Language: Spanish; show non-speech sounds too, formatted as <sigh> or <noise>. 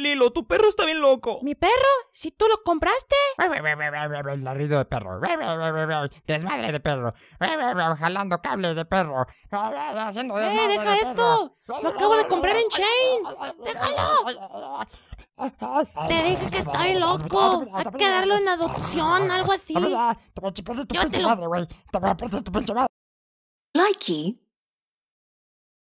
Lilo, tu perro está bien loco. ¿Mi perro? ¿Si tú lo compraste? Larrido <laughs> de perro. <laughs> Desmadre de perro. <laughs> Jalando cables de perro. Haciendo ¡Eh, deja esto! ¡Lo acabo de comprar en Chain! ¡Déjalo! Te dije que estoy loco. Hay que darlo en adopción, algo así. güey. te voy a tu pinche madre. Likey